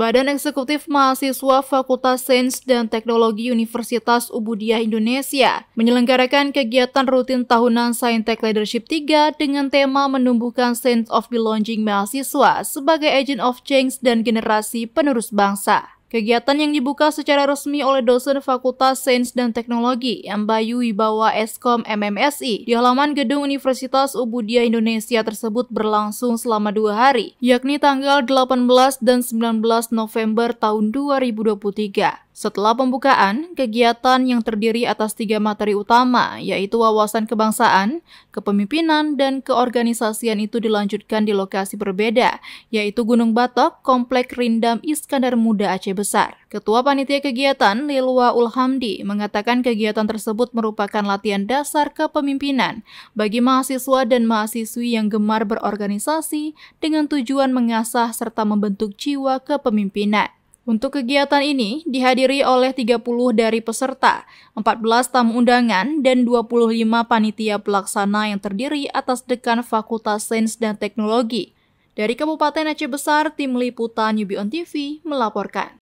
Badan Eksekutif Mahasiswa Fakultas Sains dan Teknologi Universitas Ubudiah Indonesia menyelenggarakan kegiatan rutin tahunan Scientech Leadership 3 dengan tema menumbuhkan sense of belonging mahasiswa sebagai agent of change dan generasi penerus bangsa. Kegiatan yang dibuka secara resmi oleh dosen Fakultas Sains dan Teknologi Bayu Wibawa Eskom MMSI di halaman gedung Universitas Ubudia Indonesia tersebut berlangsung selama dua hari, yakni tanggal 18 dan 19 November tahun 2023. Setelah pembukaan, kegiatan yang terdiri atas tiga materi utama, yaitu wawasan kebangsaan, kepemimpinan, dan keorganisasian itu dilanjutkan di lokasi berbeda, yaitu Gunung Batok, Komplek Rindam Iskandar Muda Aceh Besar. Ketua Panitia Kegiatan, Lilwa Ulhamdi, mengatakan kegiatan tersebut merupakan latihan dasar kepemimpinan bagi mahasiswa dan mahasiswi yang gemar berorganisasi dengan tujuan mengasah serta membentuk jiwa kepemimpinan. Untuk kegiatan ini dihadiri oleh 30 dari peserta, 14 tamu undangan, dan 25 panitia pelaksana yang terdiri atas dekan Fakultas Sains dan Teknologi. Dari Kabupaten Aceh Besar, Tim Liputan Yubi On TV melaporkan.